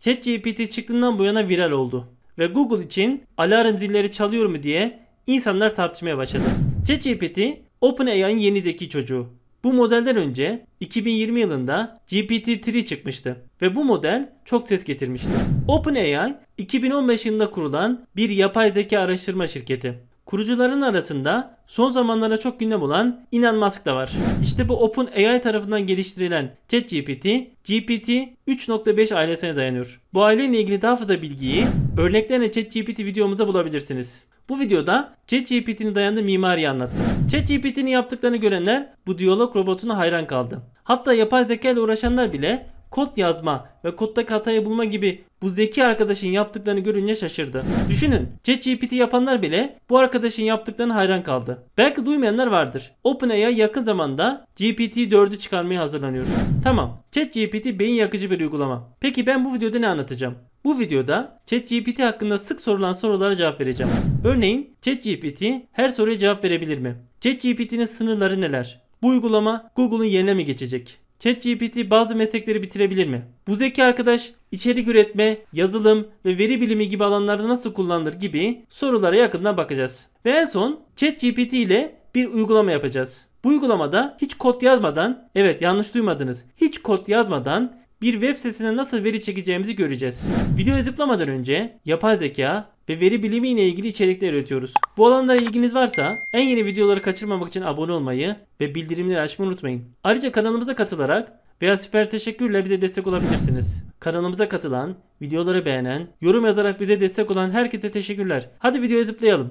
ChatGPT çıktığından bu yana viral oldu ve Google için alarm zilleri çalıyor mu diye insanlar tartışmaya başladı. ChatGPT OpenAI'nin yeni zeki çocuğu. Bu modelden önce 2020 yılında GPT-3 çıkmıştı ve bu model çok ses getirmişti. OpenAI 2015 yılında kurulan bir yapay zeka araştırma şirketi. Kurucuların arasında son zamanlarda çok gündem olan Elon Musk da var. İşte bu OpenAI tarafından geliştirilen ChatGPT, GPT 3.5 ailesine dayanıyor. Bu aileyle ilgili daha fazla bilgiyi örneklerle ChatGPT videomuzda bulabilirsiniz. Bu videoda ChatGPT'nin dayandığı mimariyi anlattım. ChatGPT'nin yaptıklarını görenler bu diyalog robotuna hayran kaldı. Hatta yapay zeka ile uğraşanlar bile kod yazma ve koddaki hatayı bulma gibi bu zeki arkadaşın yaptıklarını görünce şaşırdı. Düşünün ChatGPT yapanlar bile bu arkadaşın yaptıklarına hayran kaldı. Belki duymayanlar vardır. OpenAI yakın zamanda GPT-4'ü çıkarmaya hazırlanıyor. Tamam ChatGPT beyin yakıcı bir uygulama. Peki ben bu videoda ne anlatacağım? Bu videoda ChatGPT hakkında sık sorulan sorulara cevap vereceğim. Örneğin ChatGPT her soruya cevap verebilir mi? ChatGPT'nin sınırları neler? Bu uygulama Google'un yerine mi geçecek? ChatGPT bazı meslekleri bitirebilir mi? Bu zeki arkadaş içerik üretme, yazılım ve veri bilimi gibi alanlarda nasıl kullanılır gibi sorulara yakından bakacağız. Ve en son ChatGPT ile bir uygulama yapacağız. Bu uygulamada hiç kod yazmadan, evet yanlış duymadınız, hiç kod yazmadan bir web sitesine nasıl veri çekeceğimizi göreceğiz. Videoyu zıplamadan önce yapay zeka ve veri bilimi ile ilgili içerikler üretiyoruz. Bu alanlara ilginiz varsa en yeni videoları kaçırmamak için abone olmayı ve bildirimleri açmayı unutmayın. Ayrıca kanalımıza katılarak veya süper teşekkürle bize destek olabilirsiniz. Kanalımıza katılan, videoları beğenen, yorum yazarak bize destek olan herkese teşekkürler. Hadi videoya tıklayalım.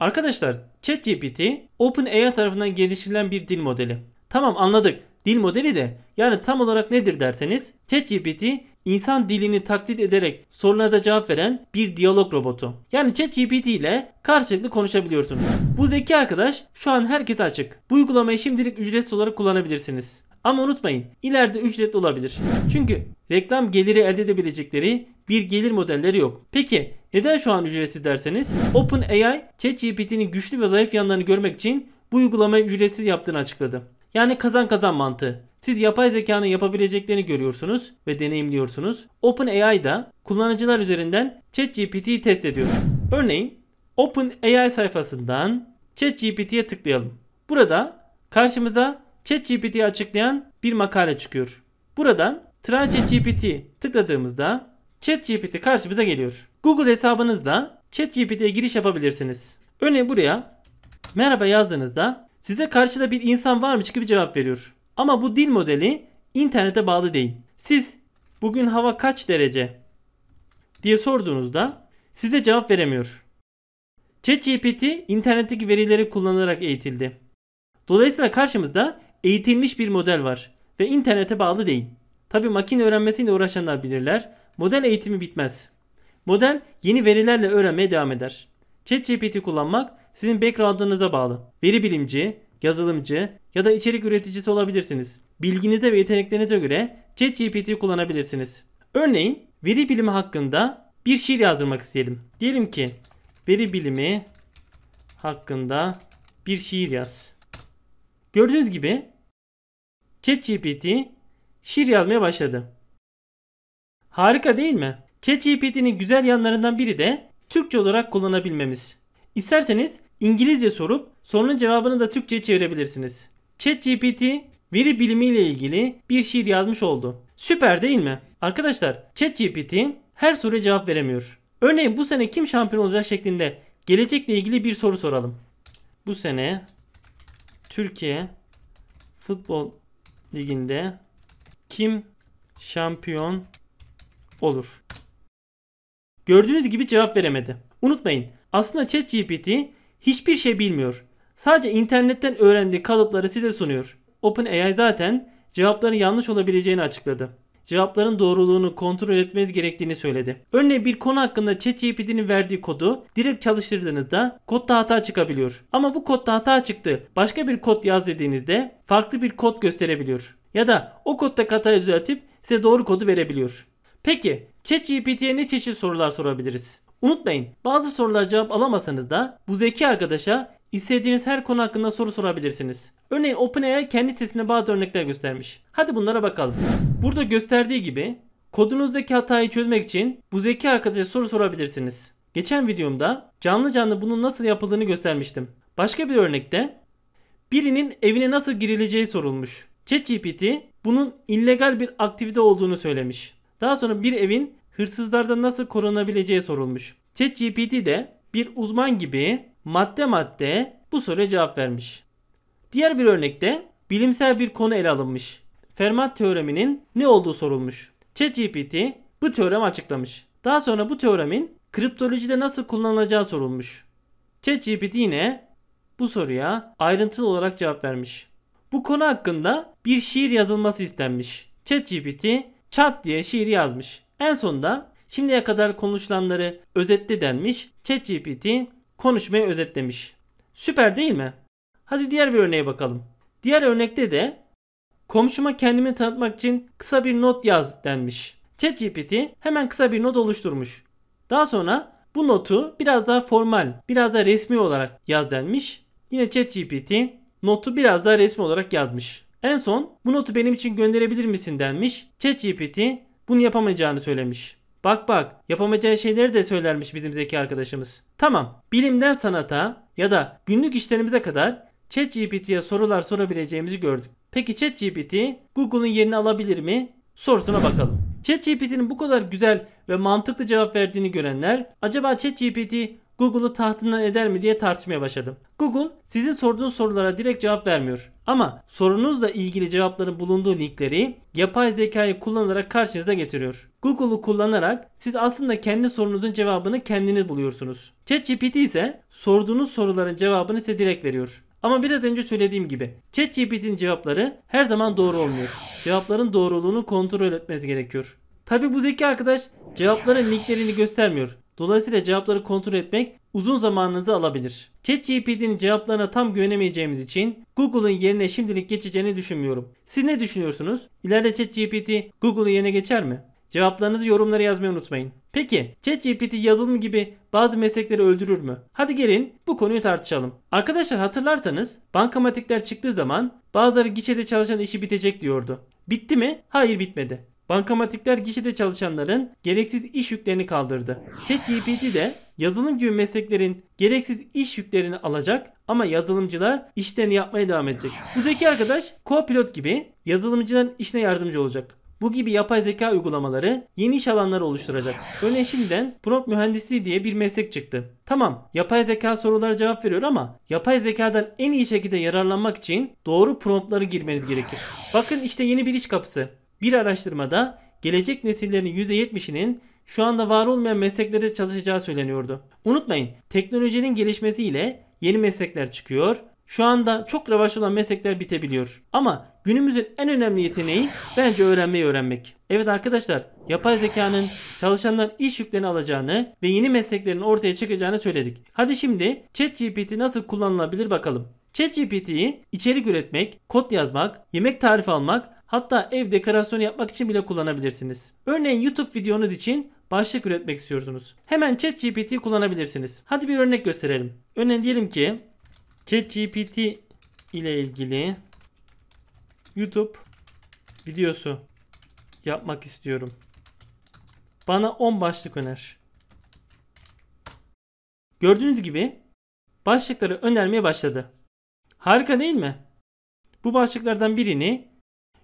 Arkadaşlar ChatGPT OpenAI tarafından geliştirilen bir dil modeli. Tamam anladık. Dil modeli de yani tam olarak nedir derseniz ChatGPT insan dilini taklit ederek sorulara cevap veren bir diyalog robotu. Yani ChatGPT ile karşılıklı konuşabiliyorsunuz. Bu zeki arkadaş şu an herkese açık. Bu uygulamayı şimdilik ücretsiz olarak kullanabilirsiniz. Ama unutmayın ileride ücretli olabilir. Çünkü reklam geliri elde edebilecekleri bir gelir modelleri yok. Peki neden şu an ücretsiz derseniz OpenAI ChatGPT'nin güçlü ve zayıf yanlarını görmek için bu uygulamayı ücretsiz yaptığını açıkladı. Yani kazan kazan mantığı. Siz yapay zekanın yapabileceklerini görüyorsunuz ve deneyimliyorsunuz. OpenAI da kullanıcılar üzerinden ChatGPT'yi test ediyor. Örneğin OpenAI sayfasından ChatGPT'ye tıklayalım. Burada karşımıza ChatGPT'yi açıklayan bir makale çıkıyor. Buradan Try ChatGPT tıkladığımızda ChatGPT karşımıza geliyor. Google hesabınızla ChatGPT'ye giriş yapabilirsiniz. Örneğin buraya merhaba yazdığınızda size karşıda bir insan var mı gibi cevap veriyor. Ama bu dil modeli internete bağlı değil. Siz bugün hava kaç derece diye sorduğunuzda size cevap veremiyor. ChatGPT internetteki verileri kullanarak eğitildi. Dolayısıyla karşımızda eğitilmiş bir model var ve internete bağlı değil. Tabi makine öğrenmesiyle uğraşanlar bilirler. Model eğitimi bitmez. Model yeni verilerle öğrenmeye devam eder. ChatGPT kullanmak sizin background'ınıza bağlı. Veri bilimci, yazılımcı ya da içerik üreticisi olabilirsiniz. Bilginize ve yeteneklerinize göre ChatGPT kullanabilirsiniz. Örneğin veri bilimi hakkında bir şiir yazdırmak isteyelim. Diyelim ki veri bilimi hakkında bir şiir yaz. Gördüğünüz gibi ChatGPT şiir yazmaya başladı. Harika değil mi? ChatGPT'nin güzel yanlarından biri de Türkçe olarak kullanabilmemiz. İsterseniz İngilizce sorup sorunun cevabını da Türkçe'ye çevirebilirsiniz. ChatGPT veri bilimiyle ilgili bir şiir yazmış oldu. Süper değil mi? Arkadaşlar ChatGPT her soruya cevap veremiyor. Örneğin bu sene kim şampiyon olacak şeklinde gelecekle ilgili bir soru soralım. Bu sene Türkiye futbol liginde kim şampiyon olur? Gördüğünüz gibi cevap veremedi. Unutmayın aslında ChatGPT hiçbir şey bilmiyor. Sadece internetten öğrendiği kalıpları size sunuyor. OpenAI zaten cevapların yanlış olabileceğini açıkladı cevapların doğruluğunu kontrol etmeniz gerektiğini söyledi. Örneğin bir konu hakkında ChatGPT'nin verdiği kodu direkt çalıştırdığınızda kodda hata çıkabiliyor. Ama bu kodda hata çıktı. Başka bir kod yaz dediğinizde farklı bir kod gösterebiliyor. Ya da o kodda hatayı düzeltip size doğru kodu verebiliyor. Peki ChatGPT'ye ne çeşit sorular sorabiliriz? Unutmayın bazı sorulara cevap alamasanız da bu zeki arkadaşa İstediğiniz her konu hakkında soru sorabilirsiniz. Örneğin OpenAI kendi sitesinde bazı örnekler göstermiş. Hadi bunlara bakalım. Burada gösterdiği gibi kodunuzdaki hatayı çözmek için bu zeki arkadaşa soru sorabilirsiniz. Geçen videomda canlı canlı bunun nasıl yapıldığını göstermiştim. Başka bir örnekte birinin evine nasıl girileceği sorulmuş. ChatGPT bunun illegal bir aktivite olduğunu söylemiş. Daha sonra bir evin hırsızlardan nasıl korunabileceği sorulmuş. ChatGPT de bir uzman gibi madde madde bu soruya cevap vermiş. Diğer bir örnekte bilimsel bir konu ele alınmış. Fermat teoreminin ne olduğu sorulmuş. ChatGPT bu teoremi açıklamış. Daha sonra bu teoremin kriptolojide nasıl kullanılacağı sorulmuş. ChatGPT yine bu soruya ayrıntılı olarak cevap vermiş. Bu konu hakkında bir şiir yazılması istenmiş. ChatGPT çat diye şiir yazmış. En sonunda Şimdiye kadar konuşulanları özetle denmiş. ChatGPT konuşmayı özetlemiş. Süper değil mi? Hadi diğer bir örneğe bakalım. Diğer örnekte de komşuma kendimi tanıtmak için kısa bir not yaz denmiş. ChatGPT hemen kısa bir not oluşturmuş. Daha sonra bu notu biraz daha formal, biraz daha resmi olarak yaz denmiş. Yine ChatGPT notu biraz daha resmi olarak yazmış. En son bu notu benim için gönderebilir misin denmiş. ChatGPT bunu yapamayacağını söylemiş. Bak bak yapamayacağı şeyleri de söylermiş bizim zeki arkadaşımız. Tamam bilimden sanata ya da günlük işlerimize kadar ChatGPT'ye sorular sorabileceğimizi gördük. Peki ChatGPT Google'un yerini alabilir mi? Sorusuna bakalım. ChatGPT'nin bu kadar güzel ve mantıklı cevap verdiğini görenler acaba ChatGPT Google'u tahtından eder mi diye tartışmaya başladım. Google sizin sorduğunuz sorulara direkt cevap vermiyor. Ama sorunuzla ilgili cevapların bulunduğu linkleri yapay zekayı kullanarak karşınıza getiriyor. Google'u kullanarak siz aslında kendi sorunuzun cevabını kendiniz buluyorsunuz. ChatGPT ise sorduğunuz soruların cevabını size direkt veriyor. Ama biraz önce söylediğim gibi ChatGPT'nin cevapları her zaman doğru olmuyor. Cevapların doğruluğunu kontrol etmeniz gerekiyor. Tabi bu zeki arkadaş cevapların linklerini göstermiyor. Dolayısıyla cevapları kontrol etmek uzun zamanınızı alabilir. ChatGPT'nin cevaplarına tam güvenemeyeceğimiz için Google'ın yerine şimdilik geçeceğini düşünmüyorum. Siz ne düşünüyorsunuz? İleride ChatGPT Google'ın yerine geçer mi? Cevaplarınızı yorumlara yazmayı unutmayın. Peki ChatGPT yazılım gibi bazı meslekleri öldürür mü? Hadi gelin bu konuyu tartışalım. Arkadaşlar hatırlarsanız bankamatikler çıktığı zaman bazıları gişede çalışan işi bitecek diyordu. Bitti mi? Hayır bitmedi. Bankamatikler gişede çalışanların gereksiz iş yüklerini kaldırdı. ChatGPT de yazılım gibi mesleklerin gereksiz iş yüklerini alacak ama yazılımcılar işlerini yapmaya devam edecek. Bu zeki arkadaş co-pilot gibi yazılımcıların işine yardımcı olacak. Bu gibi yapay zeka uygulamaları yeni iş alanları oluşturacak. Örneğin şimdiden prompt mühendisliği diye bir meslek çıktı. Tamam yapay zeka sorulara cevap veriyor ama yapay zekadan en iyi şekilde yararlanmak için doğru promptları girmeniz gerekir. Bakın işte yeni bir iş kapısı. Bir araştırmada gelecek nesillerin %70'inin şu anda var olmayan mesleklerde çalışacağı söyleniyordu. Unutmayın teknolojinin gelişmesiyle yeni meslekler çıkıyor. Şu anda çok ravaş olan meslekler bitebiliyor. Ama günümüzün en önemli yeteneği bence öğrenmeyi öğrenmek. Evet arkadaşlar yapay zekanın çalışanların iş yüklerini alacağını ve yeni mesleklerin ortaya çıkacağını söyledik. Hadi şimdi ChatGPT nasıl kullanılabilir bakalım. ChatGPT'yi içerik üretmek, kod yazmak, yemek tarifi almak, hatta ev dekorasyonu yapmak için bile kullanabilirsiniz. Örneğin YouTube videonuz için başlık üretmek istiyorsunuz. Hemen ChatGPT'yi kullanabilirsiniz. Hadi bir örnek gösterelim. Örneğin diyelim ki ChatGPT ile ilgili YouTube videosu yapmak istiyorum. Bana 10 başlık öner. Gördüğünüz gibi başlıkları önermeye başladı. Harika değil mi? Bu başlıklardan birini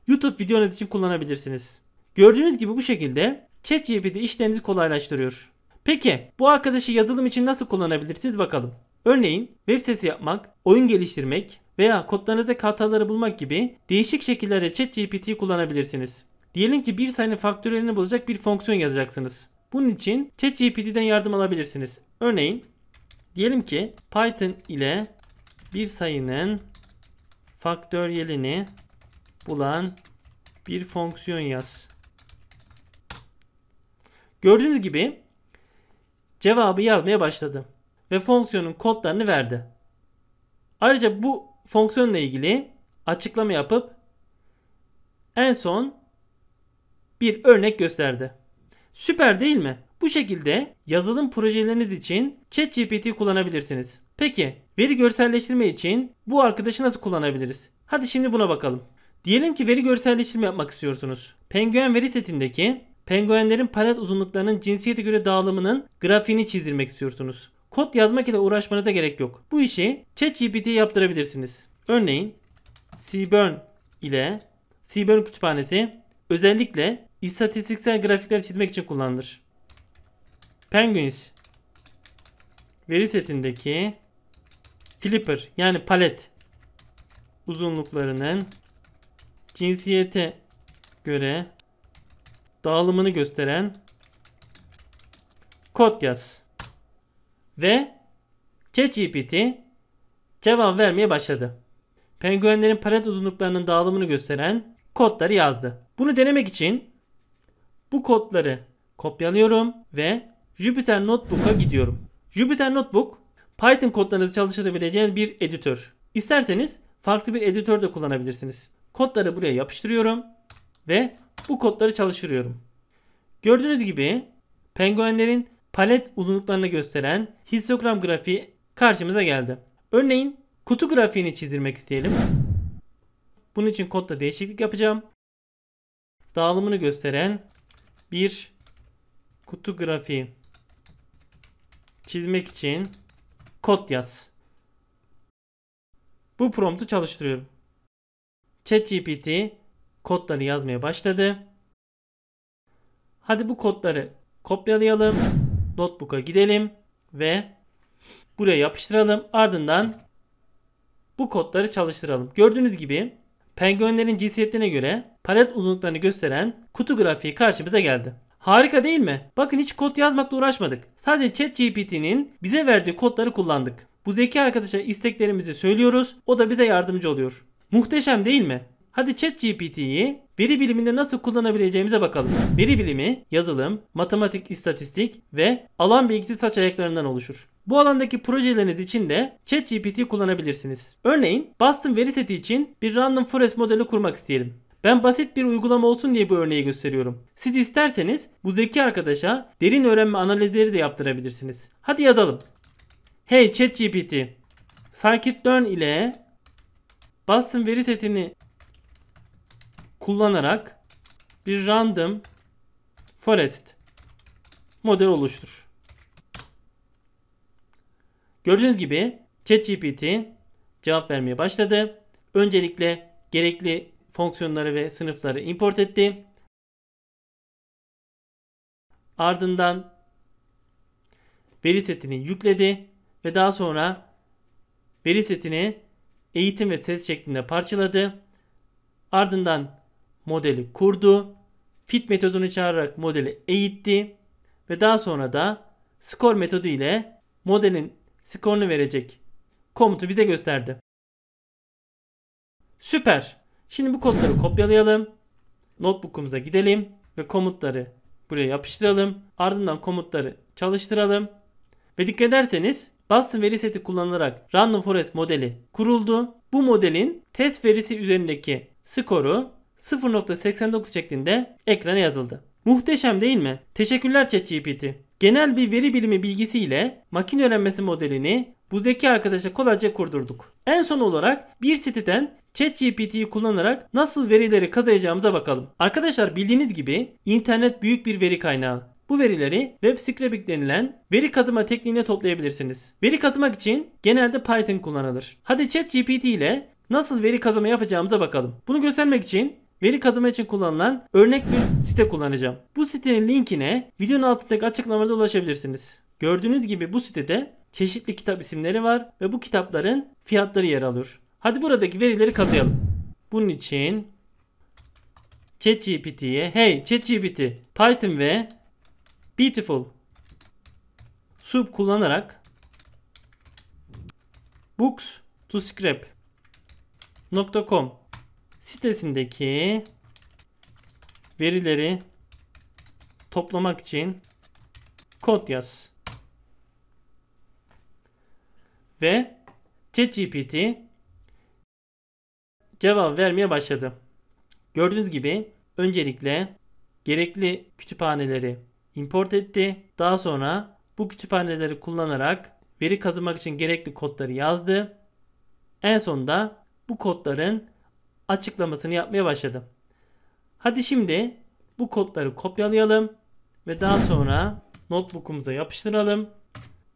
YouTube videonuz için kullanabilirsiniz. Gördüğünüz gibi bu şekilde ChatGPT işlerinizi kolaylaştırıyor. Peki bu arkadaşı yazılım için nasıl kullanabilirsiniz bakalım. Örneğin web sitesi yapmak, oyun geliştirmek veya kodlarınıza hataları bulmak gibi değişik şekillerde ChatGPT'yi kullanabilirsiniz. Diyelim ki bir sayının faktörlerini bulacak bir fonksiyon yazacaksınız. Bunun için ChatGPT'den yardım alabilirsiniz. Örneğin diyelim ki Python ile bir sayının faktöriyelini bulan bir fonksiyon yaz. Gördüğünüz gibi cevabı yazmaya başladı ve fonksiyonun kodlarını verdi. Ayrıca bu fonksiyonla ilgili açıklama yapıp en son bir örnek gösterdi. Süper değil mi? Bu şekilde yazılım projeleriniz için ChatGPT kullanabilirsiniz. Peki veri görselleştirme için bu arkadaşı nasıl kullanabiliriz? Hadi şimdi buna bakalım. Diyelim ki veri görselleştirme yapmak istiyorsunuz. Penguen veri setindeki penguenlerin palet uzunluklarının cinsiyete göre dağılımının grafiğini çizdirmek istiyorsunuz. Kod yazmak ile uğraşmanıza gerek yok. Bu işi ChatGPT'ye yaptırabilirsiniz. Örneğin Seaburn ile Seaburn kütüphanesi özellikle istatistiksel grafikler çizmek için kullanılır. Penguins veri setindeki Flipper yani palet uzunluklarının cinsiyete göre dağılımını gösteren kod yaz. Ve ChatGPT cevap vermeye başladı. Penguenlerin palet uzunluklarının dağılımını gösteren kodları yazdı. Bunu denemek için bu kodları kopyalıyorum ve Jupyter Notebook'a gidiyorum. Jupyter Notebook Python kodlarınızı çalıştırabileceğiniz bir editör. İsterseniz farklı bir editör de kullanabilirsiniz. Kodları buraya yapıştırıyorum ve bu kodları çalıştırıyorum. Gördüğünüz gibi penguenlerin palet uzunluklarını gösteren histogram grafiği karşımıza geldi. Örneğin kutu grafiğini çizdirmek isteyelim. Bunun için kodda değişiklik yapacağım. Dağılımını gösteren bir kutu grafiği çizmek için kod yaz. Bu promptu çalıştırıyorum. ChatGPT kodları yazmaya başladı. Hadi bu kodları kopyalayalım. Notebook'a gidelim ve buraya yapıştıralım. Ardından bu kodları çalıştıralım. Gördüğünüz gibi penguenlerin cinsiyetine göre palet uzunluklarını gösteren kutu grafiği karşımıza geldi. Harika değil mi? Bakın hiç kod yazmakla uğraşmadık. Sadece ChatGPT'nin bize verdiği kodları kullandık. Bu zeki arkadaşa isteklerimizi söylüyoruz. O da bize yardımcı oluyor. Muhteşem değil mi? Hadi ChatGPT'yi veri biliminde nasıl kullanabileceğimize bakalım. Veri bilimi, yazılım, matematik, istatistik ve alan bilgisi saç ayaklarından oluşur. Bu alandaki projeleriniz için de ChatGPT kullanabilirsiniz. Örneğin Boston veri seti için bir random forest modeli kurmak isteyelim. Ben basit bir uygulama olsun diye bu örneği gösteriyorum. Siz isterseniz bu zeki arkadaşa derin öğrenme analizleri de yaptırabilirsiniz. Hadi yazalım. Hey ChatGPT, scikit-learn ile Boston veri setini kullanarak bir random forest model oluştur. Gördüğünüz gibi ChatGPT cevap vermeye başladı. Öncelikle gerekli fonksiyonları ve sınıfları import etti. Ardından veri setini yükledi ve daha sonra veri setini eğitim ve test şeklinde parçaladı. Ardından modeli kurdu. Fit metodunu çağırarak modeli eğitti ve daha sonra da score metodu ile modelin skorunu verecek komutu bize gösterdi. Süper. Şimdi bu kodları kopyalayalım. Notebook'umuza gidelim ve komutları buraya yapıştıralım. Ardından komutları çalıştıralım. Ve dikkat ederseniz Boston veri seti kullanılarak Random Forest modeli kuruldu. Bu modelin test verisi üzerindeki skoru 0.89 şeklinde ekrana yazıldı. Muhteşem değil mi? Teşekkürler ChatGPT. Genel bir veri bilimi bilgisiyle makine öğrenmesi modelini bu zeki arkadaşa kolayca kurdurduk. En son olarak bir siteden ChatGPT'yi kullanarak nasıl verileri kazayacağımıza bakalım. Arkadaşlar bildiğiniz gibi internet büyük bir veri kaynağı. Bu verileri web scraping denilen veri kazıma tekniğine toplayabilirsiniz. Veri kazımak için genelde Python kullanılır. Hadi ChatGPT ile nasıl veri kazıma yapacağımıza bakalım. Bunu göstermek için veri kazıma için kullanılan örnek bir site kullanacağım. Bu sitenin linkine videonun altındaki açıklamada ulaşabilirsiniz. Gördüğünüz gibi bu sitede çeşitli kitap isimleri var ve bu kitapların fiyatları yer alıyor. Hadi buradaki verileri kazıyalım. Bunun için ChatGPT'ye hey ChatGPT Python ve Beautiful sub kullanarak books to scrap.com sitesindeki verileri toplamak için kod yaz. Ve ChatGPT cevap vermeye başladı. Gördüğünüz gibi öncelikle gerekli kütüphaneleri import etti. Daha sonra bu kütüphaneleri kullanarak veri kazımak için gerekli kodları yazdı. En sonunda bu kodların açıklamasını yapmaya başladı. Hadi şimdi bu kodları kopyalayalım ve daha sonra notebook'umuza yapıştıralım.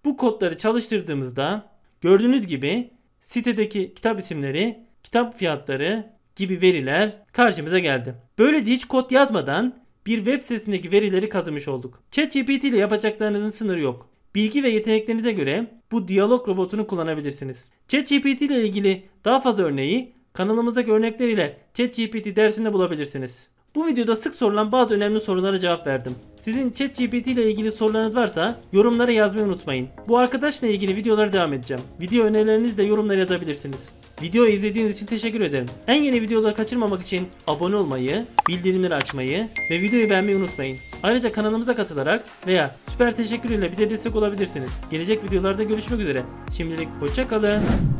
Bu kodları çalıştırdığımızda gördüğünüz gibi sitedeki kitap isimleri kitap fiyatları gibi veriler karşımıza geldi. Böyle Böylece hiç kod yazmadan bir web sitesindeki verileri kazımış olduk. ChatGPT ile yapacaklarınızın sınırı yok. Bilgi ve yeteneklerinize göre bu diyalog robotunu kullanabilirsiniz. ChatGPT ile ilgili daha fazla örneği kanalımızdaki örnekler ile ChatGPT dersinde bulabilirsiniz. Bu videoda sık sorulan bazı önemli sorulara cevap verdim. Sizin ChatGPT ile ilgili sorularınız varsa yorumlara yazmayı unutmayın. Bu arkadaşla ilgili videolara devam edeceğim. Video önerilerinizi de yorumlara yazabilirsiniz. Videoyu izlediğiniz için teşekkür ederim. En yeni videoları kaçırmamak için abone olmayı, bildirimleri açmayı ve videoyu beğenmeyi unutmayın. Ayrıca kanalımıza katılarak veya süper teşekkür ile bize destek olabilirsiniz. Gelecek videolarda görüşmek üzere. Şimdilik hoşçakalın.